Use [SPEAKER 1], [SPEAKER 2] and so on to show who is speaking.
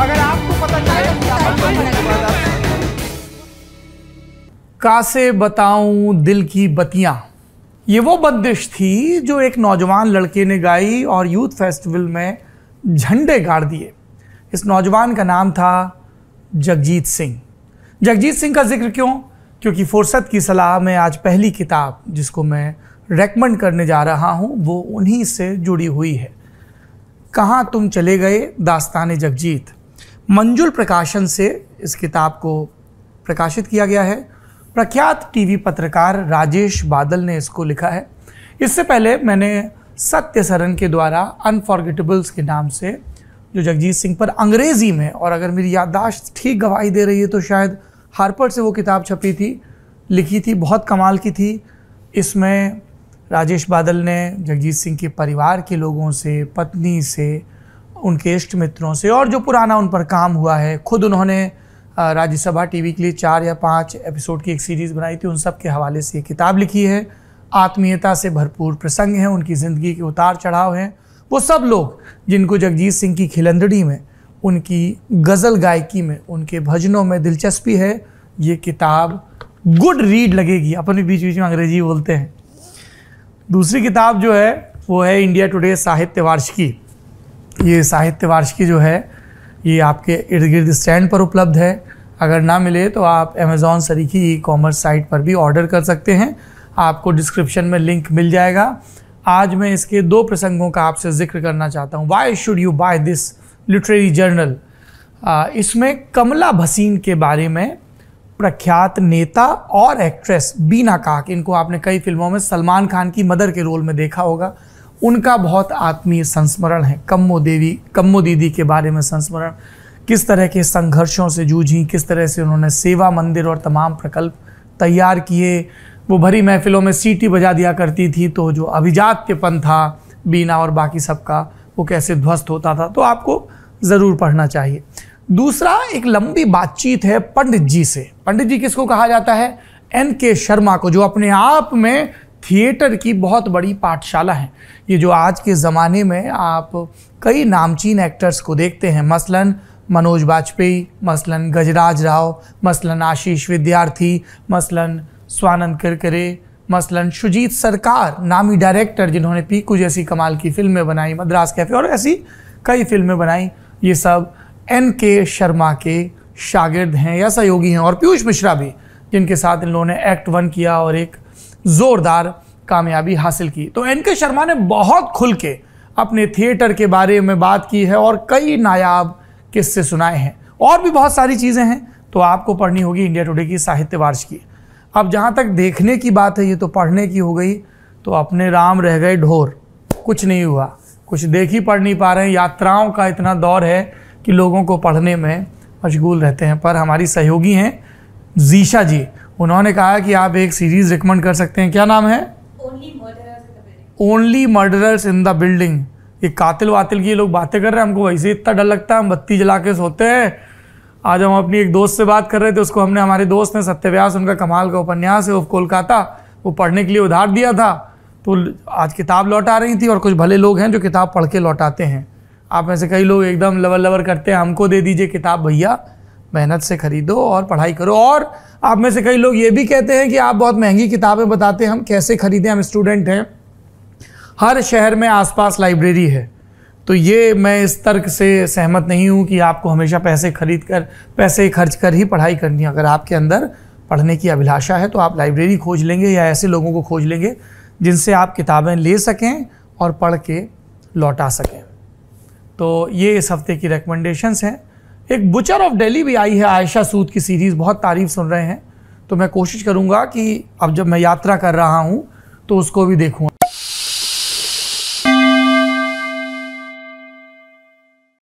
[SPEAKER 1] अगर आपको पता चले तो कासे बताऊं दिल की बतियां ये वो बंदिश थी जो एक नौजवान लड़के ने गाई और यूथ फेस्टिवल में झंडे गाड़ दिए इस नौजवान का नाम था जगजीत सिंह जगजीत सिंह का जिक्र क्यों क्योंकि फुर्सत की सलाह में आज पहली किताब जिसको मैं रेकमेंड करने जा रहा हूँ वो उन्हीं से जुड़ी हुई है कहाँ तुम चले गए दास्तान जगजीत मंजुल प्रकाशन से इस किताब को प्रकाशित किया गया है प्रख्यात टीवी पत्रकार राजेश बादल ने इसको लिखा है इससे पहले मैंने सत्य सरन के द्वारा अनफॉर्गेटेबल्स के नाम से जो जगजीत सिंह पर अंग्रेज़ी में और अगर मेरी याददाश्त ठीक गवाही दे रही है तो शायद हार्पर से वो किताब छपी थी लिखी थी बहुत कमाल की थी इसमें राजेश बादल ने जगजीत सिंह के परिवार के लोगों से पत्नी से उनके इष्ट मित्रों से और जो पुराना उन पर काम हुआ है खुद उन्होंने राज्यसभा टीवी के लिए चार या पाँच एपिसोड की एक सीरीज़ बनाई थी उन सब के हवाले से किताब लिखी है आत्मीयता से भरपूर प्रसंग हैं उनकी ज़िंदगी के उतार चढ़ाव हैं वो सब लोग जिनको जगजीत सिंह की खिलंदड़ी में उनकी गज़ल गायकी में उनके भजनों में दिलचस्पी है ये किताब गुड रीड लगेगी अपने बीच बीच में अंग्रेजी बोलते हैं दूसरी किताब जो है वो है इंडिया टुडे साहित्य वार्षिकी ये साहित्य वार्षिकी जो है ये आपके इर्द गिर्द स्टैंड पर उपलब्ध है अगर ना मिले तो आप अमेज़ॉन सरीखी ई कॉमर्स साइट पर भी ऑर्डर कर सकते हैं आपको डिस्क्रिप्शन में लिंक मिल जाएगा आज मैं इसके दो प्रसंगों का आपसे जिक्र करना चाहता हूँ why should you buy this literary journal इसमें कमला भसीन के बारे में प्रख्यात नेता और एक्ट्रेस बीना काक इनको आपने कई फिल्मों में सलमान खान की मदर के रोल में देखा होगा उनका बहुत आत्मीय संस्मरण है कम्मो देवी कम्मो दीदी के बारे में संस्मरण किस तरह के संघर्षों से जूझी किस तरह से उन्होंने सेवा मंदिर और तमाम प्रकल्प तैयार किए वो भरी महफिलों में सीटी बजा दिया करती थी तो जो अभिजात्यपन था बीना और बाकी सबका वो कैसे ध्वस्त होता था तो आपको ज़रूर पढ़ना चाहिए दूसरा एक लंबी बातचीत है पंडित जी से पंडित जी किसको कहा जाता है एन के शर्मा को जो अपने आप में थिएटर की बहुत बड़ी पाठशाला है ये जो आज के ज़माने में आप कई नामचीन एक्टर्स को देखते हैं मसलन मनोज वाजपेयी मसलन गजराज राव मसलन आशीष विद्यार्थी मसलन स्वानंद करकरे मसलन शुजीत सरकार नामी डायरेक्टर जिन्होंने पीकू जैसी कमाल की फिल्में बनाई मद्रास कैफे और ऐसी कई फिल्में बनाई ये सब एन के शर्मा के शागिर्द हैं या सहयोगी हैं और पीयूष मिश्रा भी जिनके साथ इन लोगों ने एक्ट वन किया और एक जोरदार कामयाबी हासिल की तो एन के शर्मा ने बहुत खुल के अपने थिएटर के बारे में बात की है और कई नायाब किस्से सुनाए हैं और भी बहुत सारी चीज़ें हैं तो आपको पढ़नी होगी इंडिया टुडे की साहित्य वार्ष की अब जहाँ तक देखने की बात है ये तो पढ़ने की हो गई तो अपने राम रह गए ढोर कुछ नहीं हुआ कुछ देख ही पढ़ नहीं पा रहे हैं यात्राओं का इतना दौर है कि लोगों को पढ़ने में मशगूल रहते हैं पर हमारी सहयोगी हैं जीशा जी उन्होंने कहा कि आप एक सीरीज़ रिकमेंड कर सकते हैं क्या नाम है only murderers in the building ये कातिल वातिल की लोग बातें कर रहे हैं हमको वैसे इतना डर लगता है हम बत्ती जला के सोते हैं आज हम अपनी एक दोस्त से बात कर रहे थे उसको हमने हमारे दोस्त ने सत्यव्यास उनका कमाल का उपन्यास है वो कोलकाता वो पढ़ने के लिए उधार दिया था तो आज किताब लौटा रही थी और कुछ भले लोग हैं जो किताब पढ़ के लौटाते हैं आप में से कई लोग एकदम लवर लवर करते हैं हमको दे दीजिए किताब भैया मेहनत से खरीदो और पढ़ाई करो और आप में से कई लोग ये भी कहते हैं कि आप बहुत महंगी किताबें बताते हैं हम कैसे ख़रीदें हम स्टूडेंट हैं हर शहर में आसपास लाइब्रेरी है तो ये मैं इस तर्क से सहमत नहीं हूँ कि आपको हमेशा पैसे खरीद कर पैसे खर्च कर ही पढ़ाई करनी है अगर आपके अंदर पढ़ने की अभिलाषा है तो आप लाइब्रेरी खोज लेंगे या ऐसे लोगों को खोज लेंगे जिनसे आप किताबें ले सकें और पढ़ के लौटा सकें तो ये इस हफ्ते की रिकमेंडेशंस हैं एक बुचर ऑफ दिल्ली भी आई है आयशा सूद की सीरीज़ बहुत तारीफ सुन रहे हैं तो मैं कोशिश करूंगा कि अब जब मैं यात्रा कर रहा हूँ तो उसको भी देखूँ